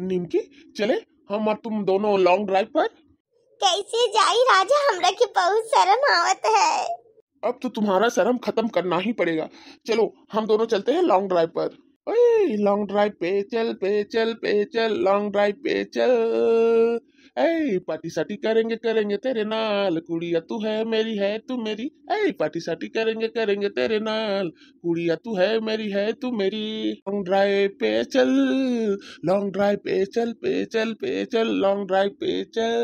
निमकी चले हम और तुम दोनों लॉन्ग ड्राइव पर कैसे जाए राजा हमरा के बहुत शर्म आवत है अब तो तुम्हारा शर्म खत्म करना ही पड़ेगा चलो हम दोनों चलते हैं लॉन्ग ड्राइव पर लॉन्ग ड्राइव पे चल पे चल पे चल लॉन्ग ड्राइव पे चल ऐ पार्टी साटी करेंगे करेंगे तेरे नाल कुड़िया तू है मेरी है तू मेरी ऐ पार्टी साटी करेंगे करेंगे तेरे नाल कुड़िया तू है मेरी है तू मेरी लॉन्ग ड्राइव पे चल लॉन्ग ड्राइव पे चल पे चल पे चल लॉन्ग ड्राइव पे चल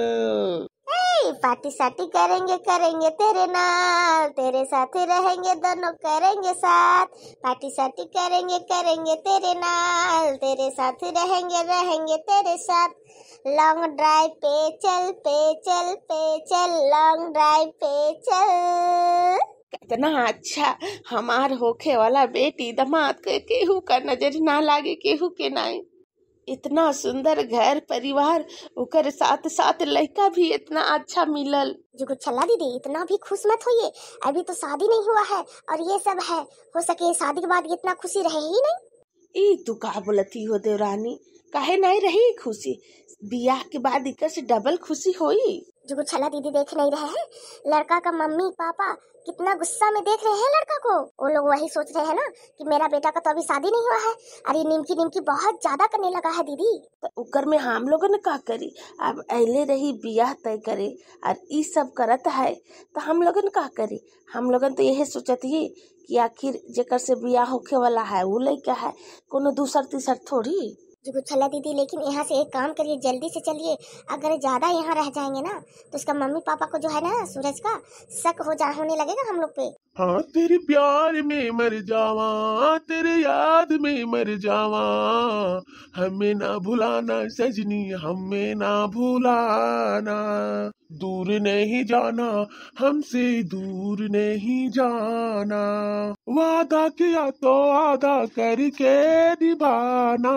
पार्टी साटी करेंगे करेंगे तेरे नाल तेरे साथ रहेंगे दोनों करेंगे साथ पार्टी साटी करेंगे करेंगे तेरे नाल तेरे साथ रहेंगे रहेंगे तेरे साथ लॉन्ग ड्राइव पे चल पे चल पे चल लॉन्ग ड्राइव पे चल कितना अच्छा हमार होखे वाला बेटी दमाद के केहू का नजर ना लागे केहू के नाई इतना सुंदर घर परिवार उकर साथ साथ लड़का भी इतना अच्छा मिलल जो छल्ला दीदी इतना भी खुश मत होइए अभी तो शादी नहीं हुआ है और ये सब है हो सके शादी के बाद इतना खुशी रहे ही नहीं ई तू का बोलती हो देवरानी काहे नहीं रही खुशी बियाह के बाद इकर से डबल खुशी होई जुगुछला दीदी देख नहीं रहे हैं लड़का का मम्मी पापा कितना गुस्सा में देख रहे हैं लड़का को वो लोग वही सोच रहे हैं ना कि मेरा बेटा का तो अभी शादी नहीं हुआ है अरे निमकी निमकी बहुत ज्यादा करने लगा है दीदी तो उकर में हम लोग ने कहा करी अब अहले रही बियाह तय करे और ये सब करत है तो हम लोग ने कहा करी हम लोग तो यही सोचत ही कि आखिर जेकर से बियाह होके वाला है वो लड़का है कोनो दूसर तीसर थोड़ी गुच्छला दीदी लेकिन यहाँ से एक काम करिए जल्दी से चलिए अगर ज़्यादा यहाँ रह जाएंगे ना तो उसका मम्मी पापा को जो है ना सूरज का शक हो जा होने लगेगा हम लोग पे हाँ तेरे प्यार में मर जावा तेरे याद में मर जावा हमें ना भुलाना सजनी हमें ना भुलाना दूर नहीं जाना हमसे दूर नहीं जाना वादा किया तो आधा करके निभाना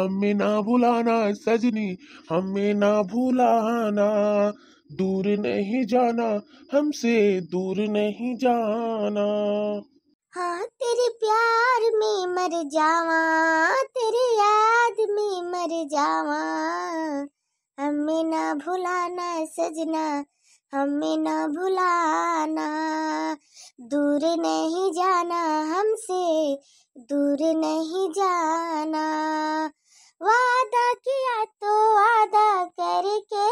हमें ना भुलाना सजनी हमें ना भुलाना दूर नहीं जाना हमसे दूर नहीं जाना हाँ तेरे प्यार में मर जावा तेरे याद में मर जावा हमें ना भुलाना सजना हमें ना भुलाना दूर नहीं जाना हमसे दूर नहीं जाना वादा किया तो वादा करके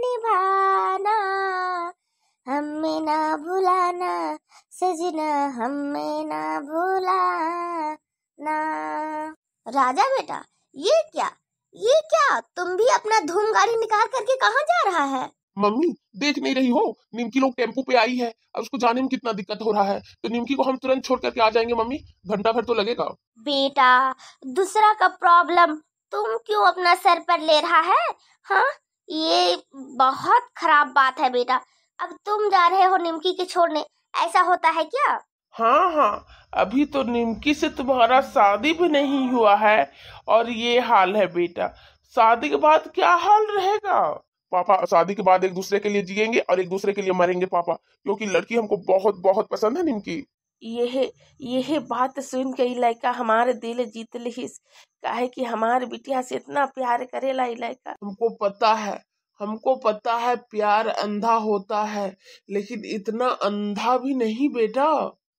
निभाना हमें ना भुलाना सजना हमें ना भुलाना राजा बेटा ये क्या ये क्या तुम भी अपना धूम गाड़ी निकाल करके कहाँ जा रहा है मम्मी देख नहीं रही हो निमकी लोग टेम्पो पे आई है अब उसको जाने में कितना दिक्कत हो रहा है तो निमकी को हम तुरंत छोड़ करके आ जाएंगे मम्मी घंटा भर तो लगेगा बेटा दूसरा का प्रॉब्लम तुम क्यों अपना सर पर ले रहा है हाँ ये बहुत खराब बात है बेटा अब तुम जा रहे हो निमकी के छोड़ने ऐसा होता है क्या हाँ हाँ अभी तो निमकी से तुम्हारा शादी भी नहीं हुआ है और ये हाल है बेटा शादी के बाद क्या हाल रहेगा पापा शादी के बाद एक दूसरे के लिए जिएंगे और एक दूसरे के लिए मरेंगे पापा क्योंकि लड़की हमको बहुत बहुत पसंद है निमकी यह यह बात सुन के लड़का हमारे दिल जीत ली कहे कि हमारे बिटिया से इतना प्यार करेला ई हमको पता है हमको पता है प्यार अंधा होता है लेकिन इतना अंधा भी नहीं बेटा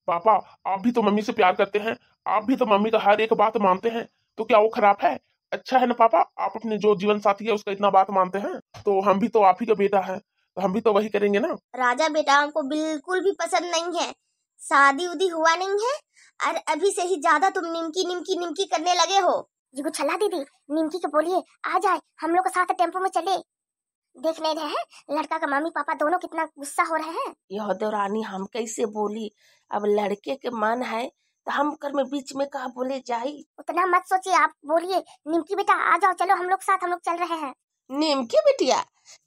पापा आप भी तो मम्मी से प्यार करते हैं आप भी तो मम्मी का हर एक बात मानते हैं तो क्या वो खराब है अच्छा है ना पापा आप अपने जो जीवन साथी है उसका इतना बात मानते हैं तो हम भी तो आप ही का बेटा है तो हम भी तो वही करेंगे ना राजा बेटा हमको बिल्कुल भी पसंद नहीं है शादी उदी हुआ नहीं है और अभी से ही ज्यादा तुम निमकी निमकी निमकी करने लगे हो ये छला दीदी निमकी के बोलिए आ जाए हम लोग साथ टेम्पो में चले देख नहीं रहे हैं लड़का का मम्मी पापा दोनों कितना गुस्सा हो रहे हैं यह तो रानी हम कैसे बोली अब लड़के के मन है तो हम कर में बीच में कहा बोले जाई उतना मत सोचिए आप बोलिए निमकी बेटा आ जाओ चलो हम लोग साथ हम लोग चल रहे हैं निमकी बेटिया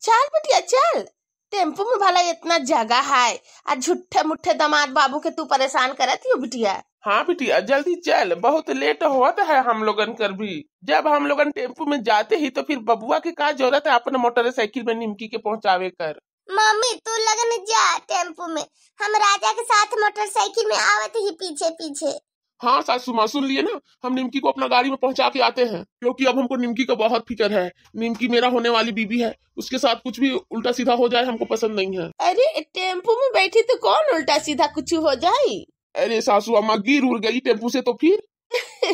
चल बेटिया चल टेम्पू में भला इतना जगह है आज झूठे मुठे दमाद बाबू के तू परेशान करती हो बिटिया हाँ बिटिया जल्दी चल बहुत लेट होता है हम लोगन कर भी जब हम लोगन टेम्पू में जाते ही तो फिर बबुआ के कहा जरूरत है अपने मोटरसाइकिल में निमकी के पहुँचावे कर मम्मी तू लगन जा टेम्पू में हम राजा के साथ मोटरसाइकिल में आवत ही पीछे पीछे हाँ सासू सुमा सुन लिए ना हम निमकी को अपना गाड़ी में पहुंचा के आते हैं क्योंकि अब हमको निमकी का बहुत फिक्र है निमकी मेरा होने वाली बीबी है उसके साथ कुछ भी उल्टा सीधा हो जाए हमको पसंद नहीं है अरे टेम्पो में बैठी तो कौन उल्टा सीधा कुछ हो जाए अरे सासू अम्मा गिर उड़ गई टेम्पू से तो फिर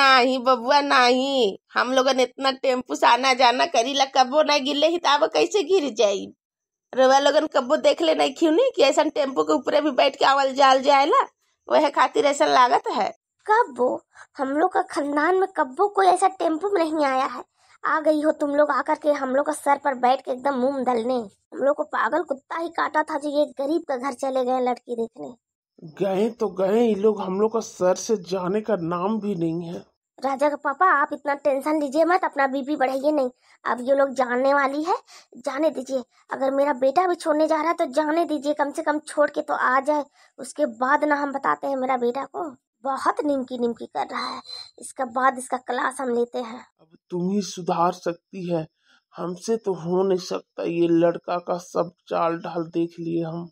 नहीं बबुआ नहीं हम लोग ने इतना टेम्पू से आना जाना करी ला कबो न गिर ही तब तो कैसे गिर जाये रोवा लोगन कबो देख ले नहीं क्यों नहीं कि ऐसा टेम्पू के ऊपर भी बैठ के आवल जाल जाए ला वह खातिर ऐसा लागत है कब्बो हम लोग का खानदान में कब्बो कोई ऐसा टेम्पो में नहीं आया है आ गई हो तुम लोग आकर के हम लोग का सर पर बैठ के एकदम मुंह दलने हम लोग को पागल कुत्ता ही काटा था जो ये गरीब का घर चले गए लड़की देखने गए तो गए ये लोग हम लोग का सर से जाने का नाम भी नहीं है राजा का पापा आप इतना टेंशन लीजिए मत अपना बीपी बढ़ाइए नहीं अब ये लोग जानने वाली है जाने दीजिए अगर मेरा बेटा भी छोड़ने जा रहा है तो जाने दीजिए कम से कम छोड़ के तो आ जाए उसके बाद ना हम बताते हैं मेरा बेटा को बहुत निमकी निमकी कर रहा है इसके बाद इसका क्लास हम लेते हैं अब तुम ही सुधार सकती है हमसे तो हो नहीं सकता ये लड़का का सब चाल ढाल देख लिए हम